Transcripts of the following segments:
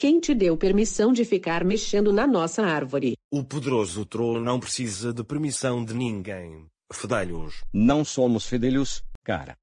Quem te deu permissão de ficar mexendo na nossa árvore? O poderoso troll não precisa de permissão de ninguém. Fedelhos. Não somos fedelhos, cara.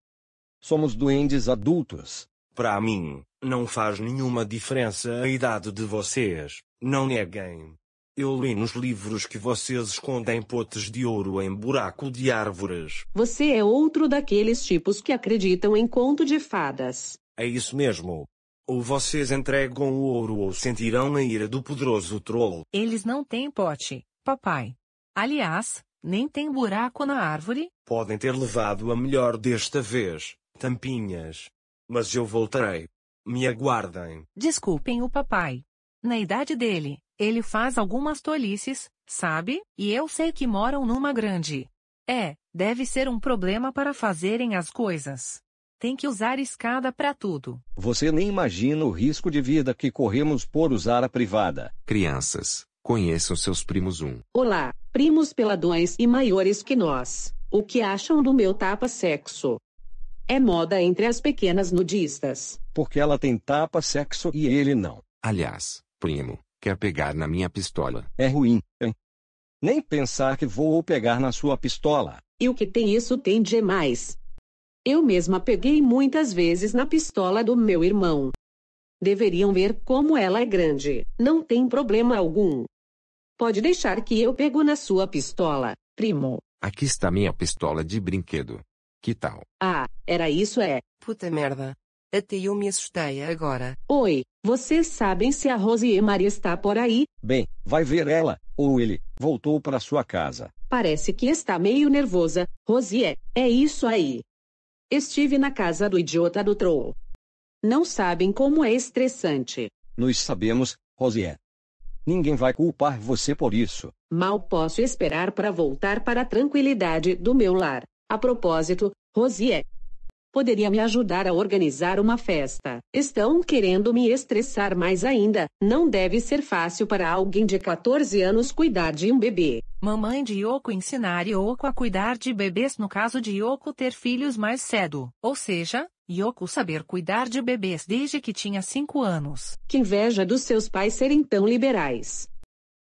Somos duendes adultos. Para mim, não faz nenhuma diferença a idade de vocês. Não neguem. Eu li nos livros que vocês escondem potes de ouro em buraco de árvores. Você é outro daqueles tipos que acreditam em conto de fadas. É isso mesmo. Ou vocês entregam o ouro ou sentirão a ira do poderoso troll. Eles não têm pote, papai. Aliás, nem tem buraco na árvore. Podem ter levado a melhor desta vez, tampinhas. Mas eu voltarei. Me aguardem. Desculpem o papai. Na idade dele, ele faz algumas tolices, sabe? E eu sei que moram numa grande. É, deve ser um problema para fazerem as coisas tem que usar escada para tudo. Você nem imagina o risco de vida que corremos por usar a privada. Crianças, conheçam seus primos um. Olá, primos peladões e maiores que nós. O que acham do meu tapa-sexo? É moda entre as pequenas nudistas. Porque ela tem tapa-sexo e ele não. Aliás, primo, quer pegar na minha pistola? É ruim, hein? Nem pensar que vou pegar na sua pistola. E o que tem isso tem demais? Eu mesma peguei muitas vezes na pistola do meu irmão. Deveriam ver como ela é grande, não tem problema algum. Pode deixar que eu pego na sua pistola, primo. Aqui está minha pistola de brinquedo. Que tal? Ah, era isso é. Puta merda. Até eu me assustei agora. Oi, vocês sabem se a Maria está por aí? Bem, vai ver ela, ou ele, voltou para sua casa. Parece que está meio nervosa. Rosie, é, é isso aí. Estive na casa do idiota do troll. Não sabem como é estressante. Nós sabemos, Rosier. Ninguém vai culpar você por isso. Mal posso esperar para voltar para a tranquilidade do meu lar. A propósito, Rosier. Poderia me ajudar a organizar uma festa. Estão querendo me estressar mais ainda. Não deve ser fácil para alguém de 14 anos cuidar de um bebê. Mamãe de Yoko ensinar Yoko a cuidar de bebês no caso de Yoko ter filhos mais cedo. Ou seja, Yoko saber cuidar de bebês desde que tinha 5 anos. Que inveja dos seus pais serem tão liberais.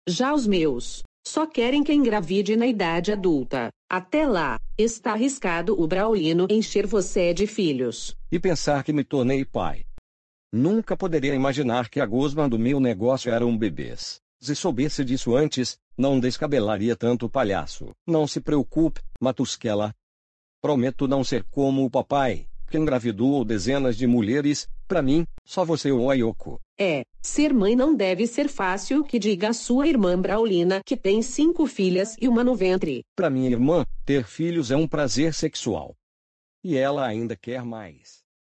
Já os meus, só querem que engravide na idade adulta. Até lá, está arriscado o Braulino encher você de filhos. E pensar que me tornei pai. Nunca poderia imaginar que a gosma do meu negócio era um bebês. Se soubesse disso antes, não descabelaria tanto o palhaço. Não se preocupe, Matusquela. Prometo não ser como o papai, que engravidou dezenas de mulheres, para mim, só você ou Ayoko. É, ser mãe não deve ser fácil, que diga a sua irmã Braulina, que tem cinco filhas e uma no ventre. Para minha irmã, ter filhos é um prazer sexual. E ela ainda quer mais.